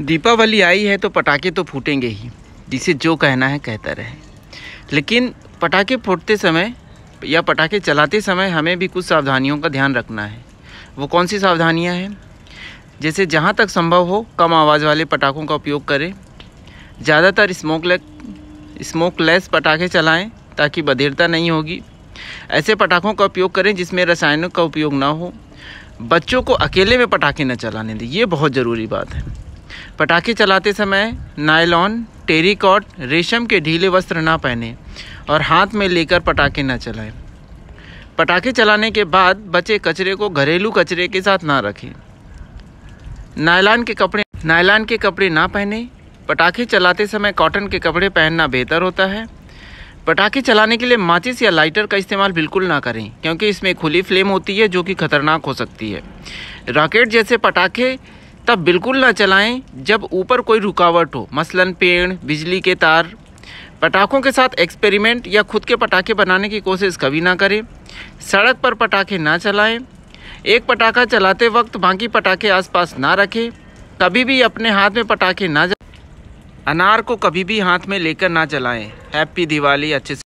दीपावली आई है तो पटाखे तो फूटेंगे ही जिसे जो कहना है कहता रहे लेकिन पटाखे फूटते समय या पटाखे चलाते समय हमें भी कुछ सावधानियों का ध्यान रखना है वो कौन सी सावधानियां हैं जैसे जहाँ तक संभव हो कम आवाज़ वाले पटाखों का उपयोग करें ज़्यादातर स्मोक स्मोकलेस पटाखे चलाएं ताकि बधेरता नहीं होगी ऐसे पटाखों का उपयोग करें जिसमें रसायनों का उपयोग ना हो बच्चों को अकेले में पटाखे न चलाने दें ये बहुत ज़रूरी बात है पटाखे चलाते समय नायलॉन टेरिकॉट रेशम के ढीले वस्त्र ना पहने और हाथ में लेकर पटाखे ना चलाएं पटाखे चलाने के बाद बचे कचरे को घरेलू कचरे के साथ ना रखें नायलॉन के कपड़े नायलॉन के कपड़े ना पहने पटाखे चलाते समय कॉटन के कपड़े पहनना बेहतर होता है पटाखे चलाने के लिए माचिस या लाइटर का इस्तेमाल बिल्कुल ना करें क्योंकि इसमें खुली फ्लेम होती है जो कि खतरनाक हो सकती है रॉकेट जैसे पटाखे तब बिल्कुल ना चलाएं जब ऊपर कोई रुकावट हो मसलन पेड़ बिजली के तार पटाखों के साथ एक्सपेरिमेंट या खुद के पटाखे बनाने की कोशिश कभी ना करें सड़क पर पटाखे ना चलाएं एक पटाखा चलाते वक्त बाकी पटाखे आसपास ना रखें कभी भी अपने हाथ में पटाखे ना अनार को कभी भी हाथ में लेकर ना चलाएं हैप्पी दिवाली अच्छे से